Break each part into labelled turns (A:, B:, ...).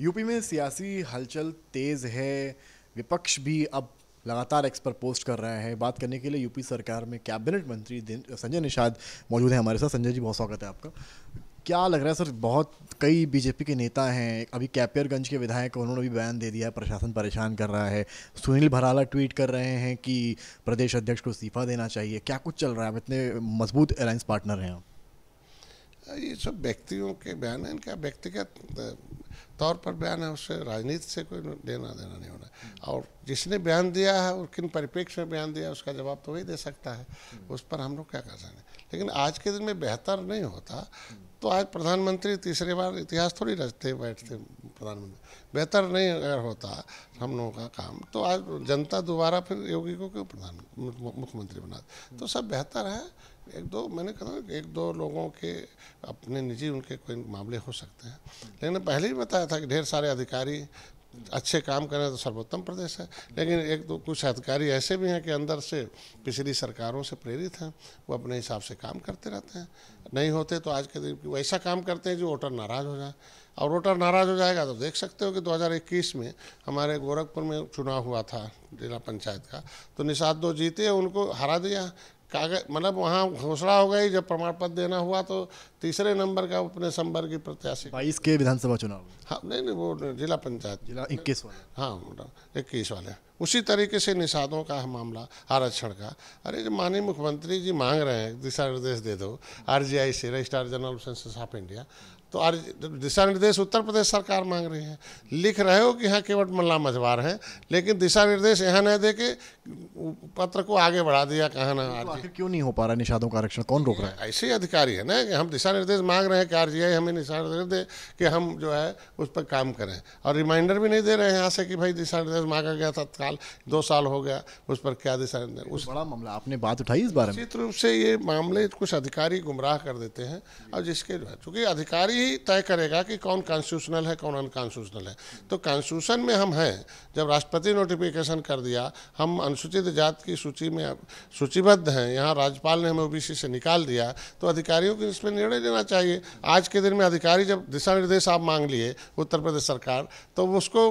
A: UP में सियासी हलचल तेज़ है विपक्ष भी अब लगातार एक्स पर पोस्ट कर रहे हैं बात करने के लिए यूपी सरकार में कैबिनेट मंत्री संजय निषाद मौजूद हैं हमारे साथ संजय जी बहुत स्वागत है आपका क्या लग रहा है सर बहुत कई बीजेपी के नेता हैं अभी कैपियरगंज के विधायक उन्होंने भी बयान दे दिया है प्रशासन परेशान कर रहा है सुनील भराला ट्वीट कर रहे हैं कि प्रदेश अध्यक्ष को इस्तीफा देना चाहिए क्या कुछ चल रहा है इतने मजबूत अलायंस पार्टनर हैं
B: आप ये सब व्यक्तियों के बयान हैं इनका व्यक्तिगत तौर पर बयान है उससे राजनीति से कोई लेना देना नहीं होना और जिसने बयान दिया है और किन परिप्रेक्ष्य में बयान दिया उसका जवाब तो वही दे सकता है उस पर हम लोग क्या कर सकते हैं लेकिन आज के दिन में बेहतर नहीं होता तो आज प्रधानमंत्री तीसरी बार इतिहास थोड़ी रचते बैठते प्रधानमंत्री बेहतर नहीं अगर होता हम लोगों का काम तो आज जनता दोबारा फिर योगी को क्यों प्रधान मुख्यमंत्री बना तो सब बेहतर है एक दो मैंने कहा एक दो लोगों के अपने निजी उनके कोई मामले हो सकते हैं लेकिन पहले ही बताया था कि ढेर सारे अधिकारी अच्छे काम करें तो सर्वोत्तम प्रदेश है लेकिन एक दो कुछ अधिकारी ऐसे भी हैं कि अंदर से पिछली सरकारों से प्रेरित हैं वो अपने हिसाब से काम करते रहते हैं नहीं होते तो आज के दिन वैसा काम करते हैं जो वोटर नाराज़ हो जाए और वोटर नाराज़ हो जाएगा तो देख सकते हो कि 2021 में हमारे गोरखपुर में चुनाव हुआ था जिला पंचायत का तो निषाद दो जीते उनको हरा दिया कागज मतलब वहाँ घोषणा हो गई जब प्रमाण पत्र देना हुआ तो तीसरे नंबर का अपने संबर की प्रत्याशी
A: बाईस के विधानसभा चुनाव हाँ
B: नहीं नहीं वो जिला पंचायत जिला इक्कीस हाँ इक्कीस वाले उसी तरीके से निषादों का मामला आरक्षण का अरे जो माननीय मुख्यमंत्री जी मांग रहे हैं दिशा निर्देश दे दो आरजीआई से registrar general census of India तो आर दिशा निर्देश उत्तर प्रदेश सरकार मांग रही है लिख रहे हो कि यहाँ केवट मल्ला मझवार है लेकिन दिशा निर्देश यहाँ न दे के पत्र को आगे बढ़ा दिया कहाँ ना तो आखिर
A: क्यों नहीं हो पा रहा निषादों का आरक्षण कौन रोक रहा
B: है ऐसे ही अधिकारी है ना कि हम दिशा निर्देश मांग रहे हैं कि आर हमें दिशा निर्देश दे कि हम जो है उस पर काम करें और रिमाइंडर भी नहीं दे रहे हैं यहाँ से कि भाई दिशा निर्देश मांगा गया था साल दो साल हो गया उस पर क्या दिशा तो उस बड़ा मामला
A: आपने बात उठाई इस बारे में निश्चित
B: रूप से ये मामले कुछ अधिकारी गुमराह कर देते हैं अब जिसके जो है चूँकि अधिकारी ही तय करेगा कि कौन कॉन्स्टिट्यूशनल है कौन अनकॉन्स्टिट्यूशनल है तो कॉन्स्टिट्यूशन में हम हैं जब राष्ट्रपति नोटिफिकेशन कर दिया हम अनुसूचित जाति की सूची में सूचीबद्ध हैं यहाँ राज्यपाल ने हमें ओबीसी से निकाल दिया तो अधिकारियों को इसमें निर्णय लेना चाहिए आज के दिन में अधिकारी जब दिशा निर्देश आप मांग लिए उत्तर प्रदेश सरकार तो उसको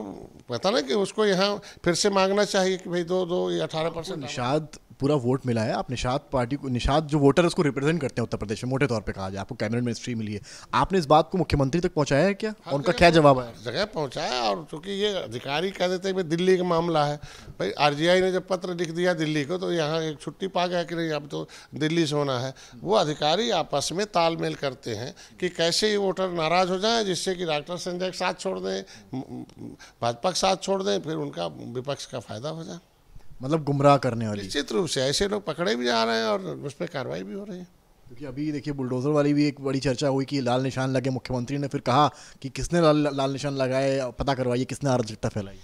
B: पता ना कि उसको यहाँ फिर से मांग मांगना चाहिए कि भाई दो दो या
A: अठारह परसेंट शायद पूरा वोट मिला है आप निषाद पार्टी को निषाद जो वोटर है उसको रिप्रेजेंट करते हैं उत्तर प्रदेश में मोटे तौर पर कहा जाए आपको कैबिनेट मिनिस्ट्री मिली है आपने इस बात को मुख्यमंत्री तक पहुँचाया है क्या हाँ, उनका क्या जवाब है
B: जगह पहुँचाया और चूंकि ये अधिकारी कह देते हैं दिल्ली का मामला है भाई आर ने जब पत्र लिख दिया दिल्ली को तो यहाँ एक छुट्टी पा गया कि नहीं अब तो दिल्ली से होना है वो अधिकारी आपस में तालमेल करते हैं कि कैसे ये वोटर नाराज हो जाए जिससे कि डॉक्टर संजय साथ छोड़ दें भाजपा के साथ छोड़ दें फिर उनका विपक्ष का फायदा हो जाए
A: मतलब गुमराह करने वाली
B: निश्चित रूप से ऐसे लोग पकड़े भी जा रहे हैं और उस पर कार्रवाई भी हो रही है
A: क्योंकि अभी देखिए बुलडोजर वाली भी एक बड़ी चर्चा हुई कि लाल निशान लगे मुख्यमंत्री ने फिर कहा कि किसने लाल लाल निशान लगाए पता करवाइए किसने आर्जिकता फैलाई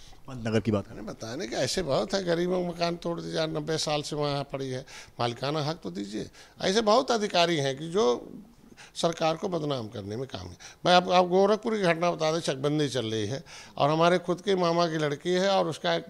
A: नगर की बात करें
B: बताने कि ऐसे बहुत है गरीबों मकान तोड़ दिया नब्बे साल से वहाँ पड़ी है मालिकाना हक तो दीजिए ऐसे बहुत अधिकारी हैं कि जो सरकार को बदनाम करने में काम है मैं आप, आप गोरखपुर की घटना बता दें चकबंदी चल रही है और हमारे खुद के मामा की लड़की है और उसका एक,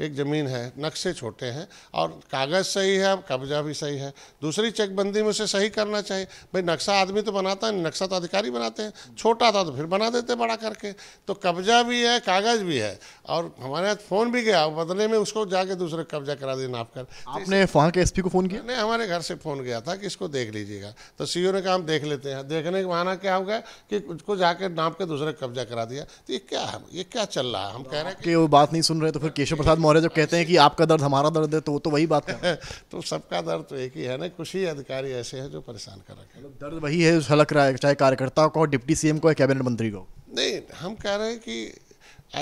B: एक ज़मीन है नक्शे छोटे हैं और कागज़ सही है कब्जा भी सही है दूसरी चकबंदी में उसे सही करना चाहिए भाई नक्शा आदमी तो बनाता है नक्शा तो अधिकारी बनाते हैं छोटा था तो फिर बना देते बड़ा करके तो कब्जा भी है कागज़ भी है और हमारे यहाँ फ़ोन भी गया बदले में उसको जाके दूसरे कब्जा करा देना नाप कर
A: आपने वहाँ के एसपी को फ़ोन किया
B: नहीं हमारे घर से फ़ोन गया था कि इसको देख लीजिएगा तो सीईओ ने कहा हम देख ले लेते हैं देखने के माना क्या हो गया कि उसको जाकर नाप के दूसरे कब्जा करा दिया तो ये क्या है ये क्या चल रहा है हम कह
A: रहे हैं कि वो बात नहीं सुन रहे तो फिर केशव प्रसाद मौर्य जब कहते हैं कि आपका दर्द हमारा दर्द है तो वो तो वही बात है तो सबका दर्द
B: तो एक ही है ना कुछ ही अधिकारी ऐसे हैं जो परेशान कर रखे हैं मतलब दर्द वही है झलक
A: रहा है चाहे कार्यकर्ता को डिप्टी सी को या कैबिनेट मंत्री को
B: नहीं हम कह रहे हैं कि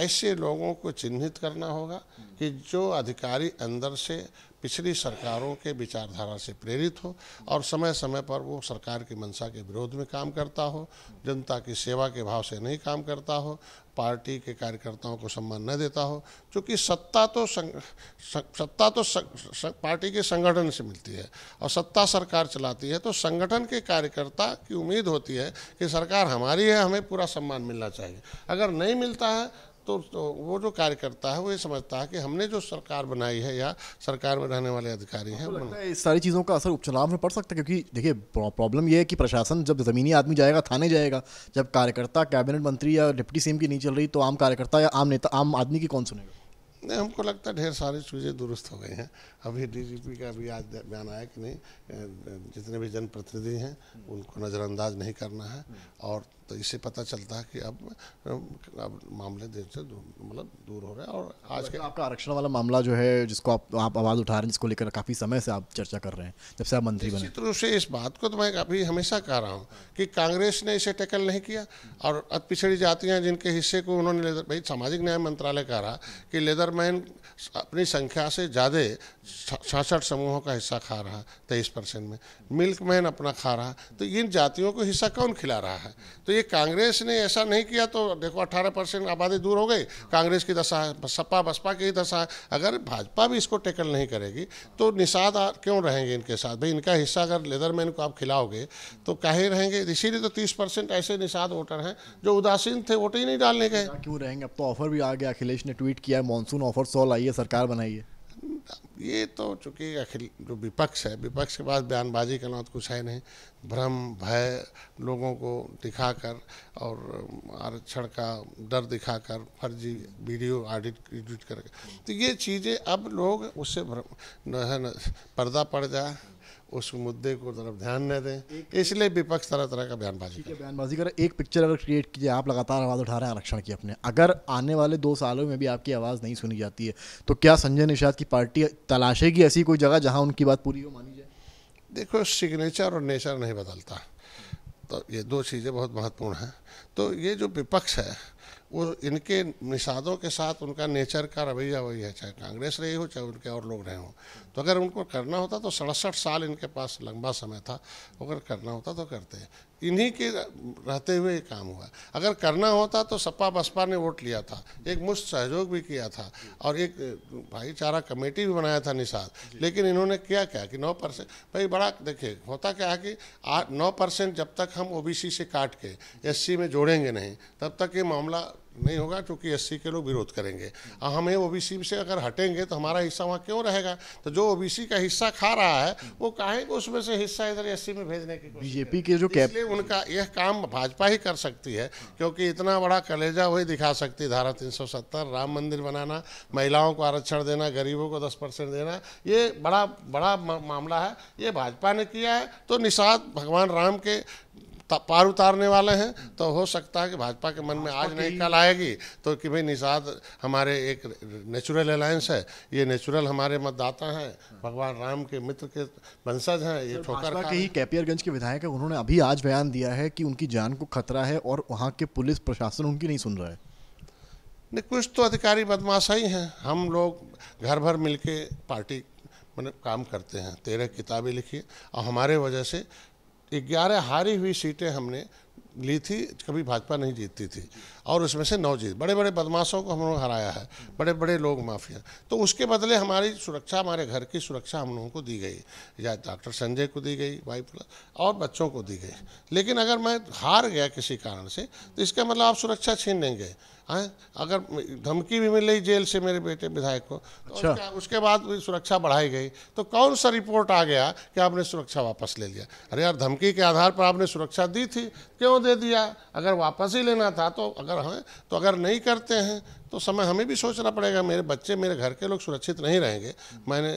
B: ऐसे लोगों को चिन्हित करना होगा कि जो अधिकारी अंदर से पिछली सरकारों के विचारधारा से प्रेरित हो और समय समय पर वो सरकार की मंशा के विरोध में काम करता हो जनता की सेवा के भाव से नहीं काम करता हो पार्टी के कार्यकर्ताओं को सम्मान न देता हो क्योंकि सत्ता तो संग, सत्ता तो संग, संग, पार्टी के संगठन से मिलती है और सत्ता सरकार चलाती है तो संगठन के कार्यकर्ता की उम्मीद होती है कि सरकार हमारी है हमें पूरा सम्मान मिलना चाहिए अगर नहीं मिलता है तो, तो वो जो कार्यकर्ता है वो ये समझता है कि हमने जो सरकार बनाई है या सरकार में रहने वाले अधिकारी हैं है इस
A: सारी चीज़ों का असर उपचुनाव में पड़ सकता है क्योंकि देखिए प्रॉब्लम ये है कि प्रशासन जब ज़मीनी आदमी जाएगा थाने जाएगा जब कार्यकर्ता कैबिनेट मंत्री या डिप्टी सी की नहीं चल रही तो आम कार्यकर्ता या आम नेता आम आदमी की कौन सुनेगा
B: नहीं हमको लगता है ढेर सारी चीज़ें दुरुस्त हो गई हैं अभी डीजीपी का भी आज बयान आया कि नहीं जितने भी जनप्रतिनिधि हैं उनको नज़रअंदाज नहीं करना है और तो इससे पता चलता है कि अब अब मामले देर से मतलब दूर हो रहे हैं और आज के
A: आपका आरक्षण वाला मामला जो है जिसको आप आप आवाज़ उठा रहे हैं जिसको लेकर काफ़ी समय से आप चर्चा कर रहे हैं जब से आप मंत्री बने
B: रूप से इस बात को तो मैं अभी हमेशा कह रहा हूँ कि कांग्रेस ने इसे टैकल नहीं किया और अत पिछड़ी जातियाँ जिनके हिस्से को उन्होंने भाई सामाजिक न्याय मंत्रालय कह रहा कि लेदर चेयरमैन अपनी संख्या से ज़्यादा छासठ समूहों का हिस्सा खा रहा तेईस परसेंट में मिल्क मैन अपना खा रहा तो इन जातियों को हिस्सा कौन खिला रहा है तो ये कांग्रेस ने ऐसा नहीं किया तो देखो अट्ठारह परसेंट आबादी दूर हो गई कांग्रेस की दशा है सपा बसपा की दशा है अगर भाजपा भी इसको टेकल नहीं करेगी तो निषाद क्यों रहेंगे इनके साथ भाई इनका हिस्सा अगर लेदरमैन को आप खिलाओगे तो काहे रहेंगे इसीलिए तो तीस परसेंट ऐसे निषाद वोटर हैं जो उदासीन थे वोट ही नहीं डालने गए
A: क्यों रहेंगे अब तो ऑफर भी आ गया अखिलेश ने ट्वीट किया है मानसून कानून ऑफर सॉल आई है सरकार बनाई है
B: ये तो चूँकि अखिल जो विपक्ष है विपक्ष के पास बयानबाजी के अलावा तो कुछ है नहीं भ्रम भय लोगों को दिखाकर और आरक्षण का डर दिखाकर फर्जी वीडियो ऑडिट एडिट करके तो ये चीज़ें अब लोग उससे
A: भ्रम
B: जो है पर्दा पड़ जाए उस मुद्दे को तरफ ध्यान न दें इसलिए विपक्ष तरह तरह का बयानबाजी
A: कर बयानबाजी कर एक पिक्चर अगर क्रिएट कीजिए आप लगातार आवाज़ उठा रहे हैं आरक्षण की अपने अगर आने वाले दो सालों में भी आपकी आवाज़ नहीं सुनी जाती है तो क्या संजय निषाद की पार्टी तलाशेगी ऐसी कोई जगह जहाँ उनकी बात पूरी हो मानी जाए देखो सिग्नेचर और नेचर नहीं बदलता
B: तो ये दो चीज़ें बहुत महत्वपूर्ण हैं तो ये जो विपक्ष है वो इनके निषादों के साथ उनका नेचर का रवैया वही है चाहे कांग्रेस रही हो चाहे उनके और लोग रहे हों तो अगर उनको करना होता तो सड़सठ साल इनके पास लंबा समय था अगर करना होता तो करते इन्हीं के रहते हुए काम हुआ अगर करना होता तो सपा बसपा ने वोट लिया था एक मुश्त सहयोग भी किया था और एक भाईचारा कमेटी भी बनाया था निषाद लेकिन इन्होंने किया क्या कि नौ परसेंट भाई बड़ा देखिए होता क्या है कि आठ नौ परसेंट जब तक हम ओबीसी से काट के एससी में जोड़ेंगे नहीं तब तक ये मामला नहीं होगा क्योंकि एस के लोग विरोध करेंगे हमें ओबीसी से अगर हटेंगे तो हमारा हिस्सा वहाँ क्यों रहेगा तो जो ओ का हिस्सा खा रहा है वो कहेंगे को उसमें से हिस्सा इधर एस में भेजने की
A: बीजेपी के जो इसलिए
B: उनका यह काम भाजपा ही कर सकती है क्योंकि इतना बड़ा कलेजा वही दिखा सकती है धारा तीन राम मंदिर बनाना महिलाओं को आरक्षण देना गरीबों को दस परसेंट देना ये बड़ा बड़ा मामला है ये भाजपा ने किया है तो निषाद भगवान राम के पार उतारने वाले हैं तो हो सकता है कि भाजपा के मन में आज नहीं कल आएगी तो कि भाई निषाद हमारे एक नेचुरल अलायंस है ये नेचुरल हमारे मतदाता हैं भगवान राम के मित्र के वंशज हैं ये ठोकर के ही
A: कैपियरगंज के विधायक है उन्होंने अभी आज बयान दिया है कि उनकी जान को खतरा है और वहाँ के पुलिस प्रशासन उनकी नहीं सुन रहा है
B: नहीं कुछ तो अधिकारी बदमाशा ही हैं हम लोग घर भर मिलके पार्टी मतलब काम करते हैं तेरह किताबें लिखी और हमारे वजह से ग्यारह हारी हुई सीटें हमने ली थी कभी भाजपा नहीं जीतती थी और उसमें से नौ जीत बड़े बड़े बदमाशों को हम लोग हराया है बड़े बड़े लोग माफिया तो उसके बदले हमारी सुरक्षा हमारे घर की सुरक्षा हम लोगों को दी गई या डॉक्टर संजय को दी गई वाइफ और बच्चों को दी गई लेकिन अगर मैं हार गया किसी कारण से तो इसका मतलब आप सुरक्षा छीन लेंगे हैं हाँ? अगर धमकी भी मिल रही जेल से मेरे बेटे विधायक को तो अच्छा। उसके, उसके बाद सुरक्षा बढ़ाई गई तो कौन सा रिपोर्ट आ गया कि आपने सुरक्षा वापस ले लिया अरे यार धमकी के आधार पर आपने सुरक्षा दी थी क्यों दे दिया अगर वापस ही लेना था तो अगर हाँ तो अगर नहीं करते हैं तो समय हमें भी सोचना पड़ेगा मेरे बच्चे मेरे घर के लोग सुरक्षित नहीं रहेंगे मैंने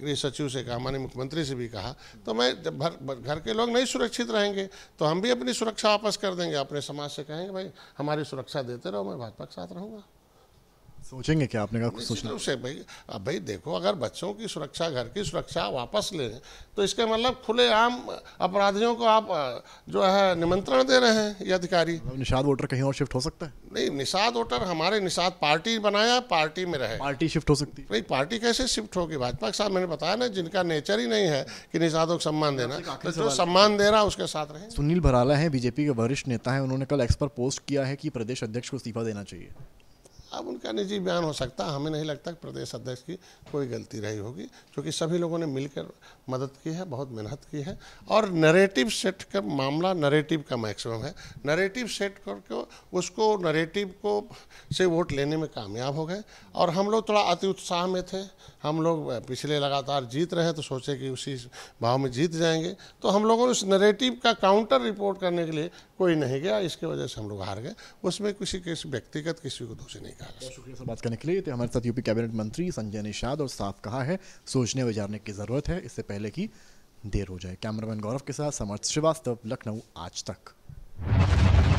B: गृह सचिव से कहा माननीय मुख्यमंत्री से भी कहा तो मैं जब घर के लोग नहीं सुरक्षित रहेंगे तो हम भी अपनी सुरक्षा वापस कर देंगे अपने समाज से कहेंगे भाई हमारी सुरक्षा देते रहो मैं भाजपा के साथ रहूँगा
A: सोचेंगे क्या आपने कहा सोचना उसे
B: भाई अब भाई देखो अगर बच्चों की सुरक्षा घर की सुरक्षा वापस ले रहे तो इसके मतलब खुले आम अपराधियों को आप जो है निमंत्रण दे रहे हैं ये अधिकारी निषाद वोटर कहीं और शिफ्ट हो सकता है नहीं निषाद वोटर हमारे निषाद पार्टी बनाया पार्टी में रहे पार्टी शिफ्ट हो सकती है भाई पार्टी कैसे शिफ्ट होगी भाजपा के साथ मैंने बताया ना जिनका नेचर ही नहीं है कि निषादों को सम्मान देना तो जो सम्मान दे रहा उसके साथ
A: रहे सुनील भराला है बीजेपी के वरिष्ठ नेता है उन्होंने कल एक्स पर पोस्ट किया है कि प्रदेश अध्यक्ष को इस्तीफा देना चाहिए
B: अब उनका निजी बयान हो सकता हमें नहीं लगता कि प्रदेश अध्यक्ष की कोई गलती रही होगी क्योंकि सभी लोगों ने मिलकर मदद की है बहुत मेहनत की है और नरेटिव सेट का मामला नरेटिव का मैक्सिमम है नरेटिव सेट करके उसको नरेटिव को से वोट लेने में कामयाब हो गए और हम लोग थोड़ा अति उत्साह में थे हम लोग पिछले लगातार जीत रहे तो सोचे कि उसी भाव में जीत जाएंगे तो हम लोगों ने उस नरेटिव का काउंटर रिपोर्ट करने के लिए कोई नहीं गया इसके वजह से हम लोग हार गए उसमें किसी किसी व्यक्तिगत किसी को दोषी नहीं शुक्रिया सर बात
A: करने के लिए तो हमारे साथ यूपी कैबिनेट मंत्री संजय निषाद और साफ कहा है सोचने विचारने की ज़रूरत है इससे पहले की देर हो जाए कैमरामैन गौरव के साथ समर्थ श्रीवास्तव लखनऊ आज तक